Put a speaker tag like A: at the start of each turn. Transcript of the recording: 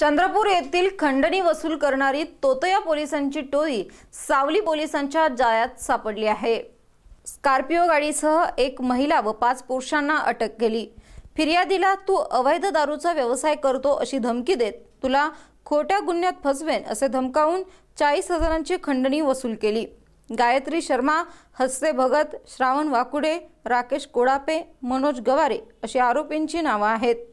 A: चंद्रपूर येथील खंडणी वसूल करणारी तोतया पोलिसांची टोळी सावली पोलिसांच्या जाळ्यात सापडली आहे स्कॉर्पिओ गाडीसह एक महिला व पाच पुरुषांना अटक केली फिर्यादीला तू अवैध दारूचा व्यवसाय करतो अशी धमकी देत तुला खोट्या गुन्ह्यात फसवेन असे धमकावून चाळीस हजारांची खंडणी वसूल केली गायत्री शर्मा हस्ते भगत श्रावण वाकुडे राकेश कोडापे मनोज गवारे अशी आरोपींची नावं आहेत